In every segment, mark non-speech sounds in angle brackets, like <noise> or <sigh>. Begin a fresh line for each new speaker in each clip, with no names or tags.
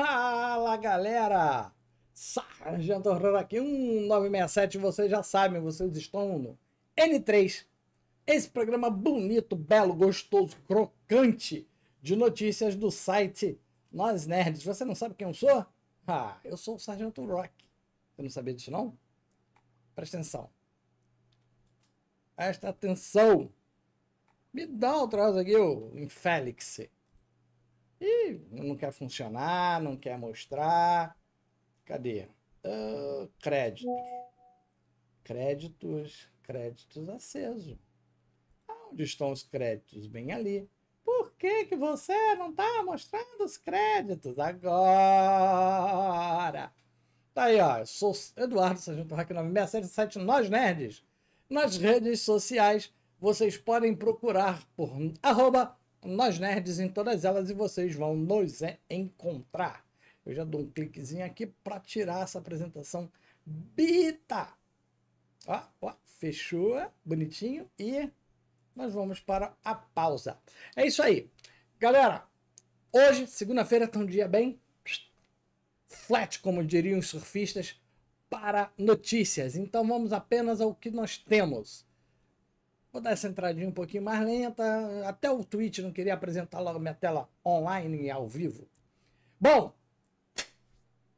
Fala galera! Sargento Horror aqui, 1967, vocês já sabem, vocês estão no N3. Esse programa bonito, belo, gostoso, crocante de notícias do site Nós Nerds. Você não sabe quem eu sou? Ah, eu sou o Sargento Rock. Você não sabia disso não? Presta atenção. Presta atenção. Me dá o troço aqui, o Infélix. E não quer funcionar, não quer mostrar. Cadê? Uh, créditos. Créditos, créditos aceso. Onde estão os créditos? Bem ali. Por que, que você não está mostrando os créditos agora? Tá aí, ó. Eu sou Eduardo Sargento Hack 9677, nós nerds. Nas redes sociais, vocês podem procurar por arroba nós nerds em todas elas e vocês vão nos encontrar. Eu já dou um cliquezinho aqui para tirar essa apresentação bita. Ó, ó, fechou, bonitinho e nós vamos para a pausa. É isso aí. Galera, hoje, segunda-feira, tá um dia bem flat, como diriam os surfistas, para notícias. Então vamos apenas ao que nós temos. Vou dar essa entradinha um pouquinho mais lenta. Até o Twitch não queria apresentar logo minha tela online e ao vivo. Bom,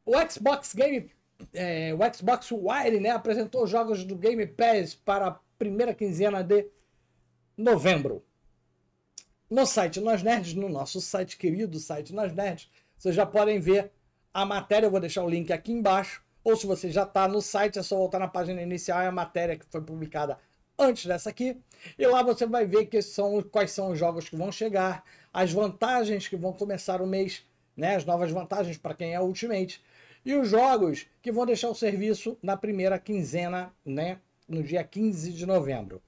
o Xbox Game, é, o Xbox Wire, né, apresentou jogos do Game Pass para a primeira quinzena de novembro. No site Nós Nerds, no nosso site querido, site Nós Nerds, vocês já podem ver a matéria. Eu vou deixar o link aqui embaixo. Ou se você já está no site, é só voltar na página inicial e a matéria que foi publicada antes dessa aqui. E lá você vai ver que são, quais são os jogos que vão chegar, as vantagens que vão começar o mês, né? as novas vantagens para quem é Ultimate, e os jogos que vão deixar o serviço na primeira quinzena, né? no dia 15 de novembro.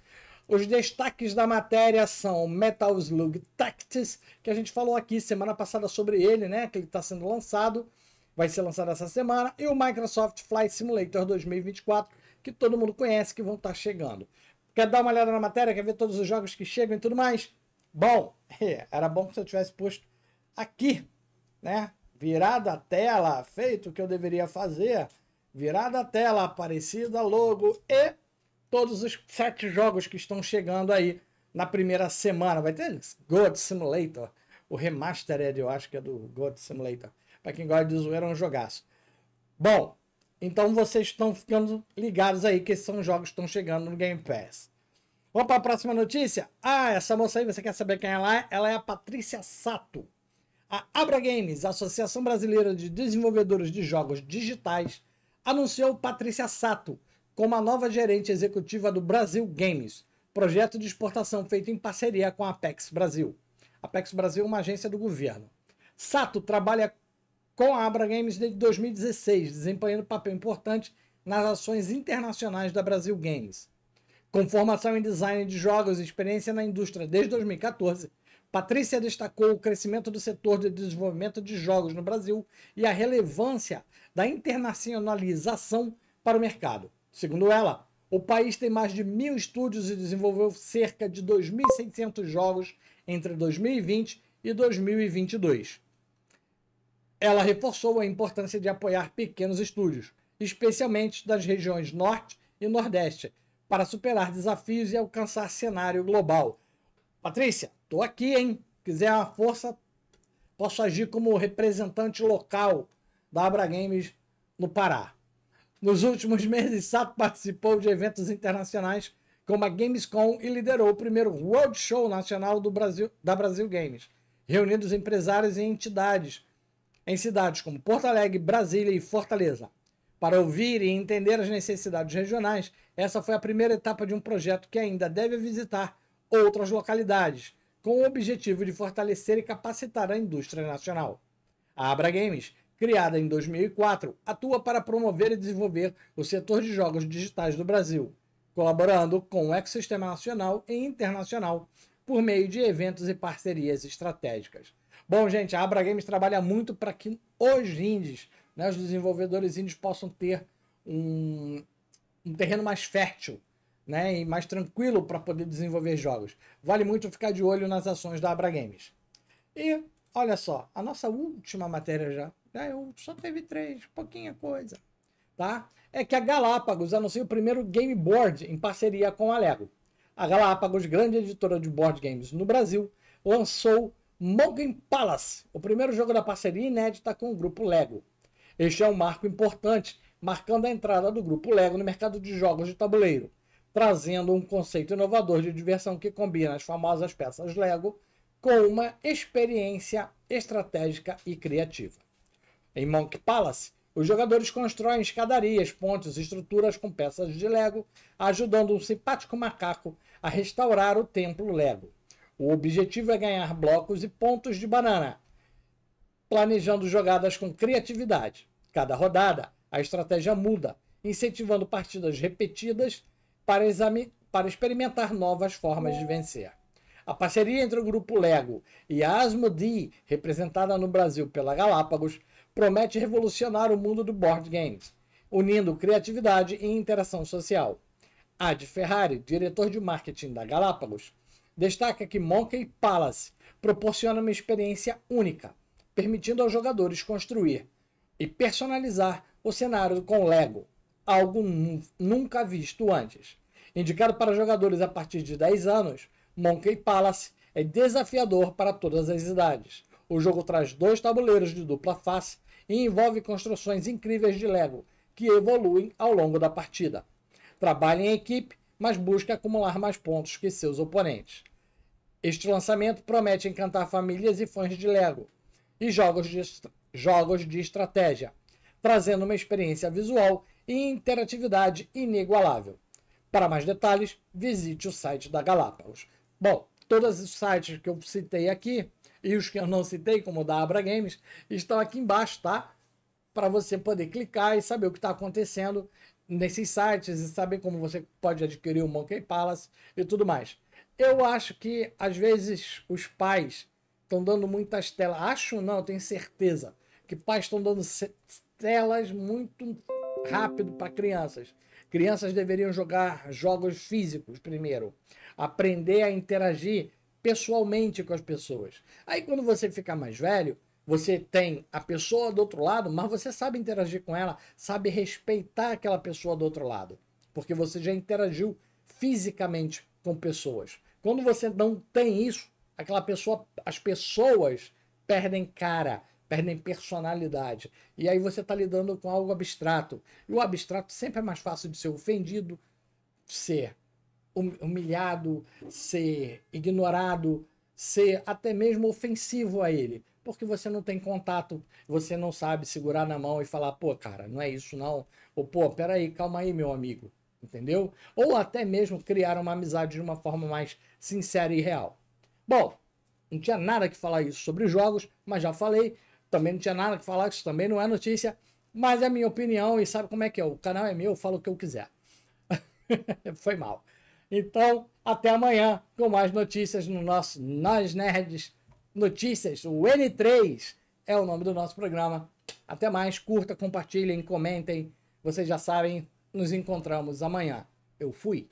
Os destaques da matéria são Metal Slug Tactics, que a gente falou aqui semana passada sobre ele, né? Que ele está sendo lançado, vai ser lançado essa semana, e o Microsoft Flight Simulator 2024, que todo mundo conhece, que vão estar tá chegando. Quer dar uma olhada na matéria? Quer ver todos os jogos que chegam e tudo mais? Bom, <laughs> era bom que eu tivesse posto aqui, né? Virada a tela, feito o que eu deveria fazer. Virada a tela, aparecida logo e todos os sete jogos que estão chegando aí na primeira semana. Vai ter God Simulator. O remastered, é eu acho que é do God Simulator. Para quem gosta de zoeira, é um jogaço. Bom, então vocês estão ficando ligados aí que esses são jogos que estão chegando no Game Pass. Vamos para a próxima notícia? Ah, essa moça aí, você quer saber quem ela é? Ela é a Patrícia Sato. A Abra Games, a Associação Brasileira de Desenvolvedores de Jogos Digitais, anunciou Patrícia Sato como a nova gerente executiva do Brasil Games, projeto de exportação feito em parceria com a Apex Brasil. Apex Brasil é uma agência do governo. Sato trabalha com a Abra Games desde 2016, desempenhando papel importante nas ações internacionais da Brasil Games. Com formação em design de jogos e experiência na indústria desde 2014, Patrícia destacou o crescimento do setor de desenvolvimento de jogos no Brasil e a relevância da internacionalização para o mercado. Segundo ela, o país tem mais de mil estúdios e desenvolveu cerca de 2.600 jogos entre 2020 e 2022. Ela reforçou a importância de apoiar pequenos estúdios, especialmente das regiões Norte e Nordeste, para superar desafios e alcançar cenário global. Patrícia, tô aqui, hein? Quiser uma força, posso agir como representante local da Abra Games no Pará. Nos últimos <laughs> meses, Sato participou de eventos internacionais como a Gamescom e liderou o primeiro World Show Nacional do Brasil, da Brasil Games, reunindo os empresários e entidades em cidades como Porto Alegre, Brasília e Fortaleza. Para ouvir e entender as necessidades regionais, essa foi a primeira etapa de um projeto que ainda deve visitar outras localidades, com o objetivo de fortalecer e capacitar a indústria nacional. A Abra Games, criada em 2004, atua para promover e desenvolver o setor de jogos digitais do Brasil, colaborando com o ecossistema nacional e internacional por meio de eventos e parcerias estratégicas. Bom, gente, a Abra Games trabalha muito para que os indies, né, os desenvolvedores indies possam ter um, um terreno mais fértil né, e mais tranquilo para poder desenvolver jogos. Vale muito ficar de olho nas ações da Abra Games. E olha só, a nossa última matéria já, né, só teve três, pouquinha coisa, tá? É que a Galápagos anunciou o primeiro game board em parceria com a Lego. A Galápagos, grande editora de board games no Brasil, lançou Mugen Palace, o primeiro jogo da parceria inédita com o grupo Lego. Este é um marco importante, marcando a entrada do grupo Lego no mercado de jogos de tabuleiro, trazendo um conceito inovador de diversão que combina as famosas peças Lego com uma experiência estratégica e criativa. Em Monkey Palace, os jogadores constroem escadarias, pontes e estruturas com peças de Lego, ajudando um simpático macaco a restaurar o templo Lego. O objetivo é ganhar blocos e pontos de banana, planejando jogadas com criatividade. Cada rodada, a estratégia muda, incentivando partidas repetidas para, para experimentar novas formas de vencer. A parceria entre o grupo Lego e a Asmodee, representada no Brasil pela Galápagos, promete revolucionar o mundo do board games, unindo criatividade e interação social. Ad Ferrari, diretor de marketing da Galápagos, Destaca que Monkey Palace proporciona uma experiência única, permitindo aos jogadores construir e personalizar o cenário com Lego, algo nunca visto antes. Indicado para jogadores a partir de 10 anos, Monkey Palace é desafiador para todas as idades. O jogo traz dois tabuleiros de dupla face e envolve construções incríveis de Lego, que evoluem ao longo da partida. Trabalhe em equipe mas busca acumular mais pontos que seus oponentes. Este lançamento promete encantar famílias e fãs de Lego e jogos de, jogos de estratégia, trazendo uma experiência visual e interatividade inigualável. Para mais detalhes, visite o site da Galápagos. Bom, todos os sites que eu citei aqui e os que eu não citei, como o da Abra Games, estão aqui embaixo, tá? Para você poder clicar e saber o que está acontecendo nesses sites e sabem como você pode adquirir o Monkey Palace e tudo mais. Eu acho que às vezes os pais estão dando muitas telas. Acho não, tenho certeza que pais estão dando telas muito rápido para crianças. Crianças deveriam jogar jogos físicos primeiro, aprender a interagir pessoalmente com as pessoas. Aí quando você ficar mais velho, você tem a pessoa do outro lado, mas você sabe interagir com ela, sabe respeitar aquela pessoa do outro lado, porque você já interagiu fisicamente com pessoas. Quando você não tem isso, aquela pessoa, as pessoas perdem cara, perdem personalidade. E aí você está lidando com algo abstrato. E o abstrato sempre é mais fácil de ser ofendido, ser hum, humilhado, ser ignorado, ser até mesmo ofensivo a ele porque você não tem contato, você não sabe segurar na mão e falar, pô, cara, não é isso não. Ou, pô, peraí, calma aí, meu amigo. Entendeu? Ou até mesmo criar uma amizade de uma forma mais sincera e real. Bom, não tinha nada que falar isso sobre jogos, mas já falei. Também não tinha nada que falar, isso também não é notícia. Mas é minha opinião e sabe como é que é? O canal é meu, eu falo o que eu quiser. <laughs> Foi mal. Então, até amanhã com mais notícias no nosso Nós Nerds Notícias, o N3 é o nome do nosso programa. Até mais, curta, compartilhem, comentem. Vocês já sabem, nos encontramos amanhã. Eu fui.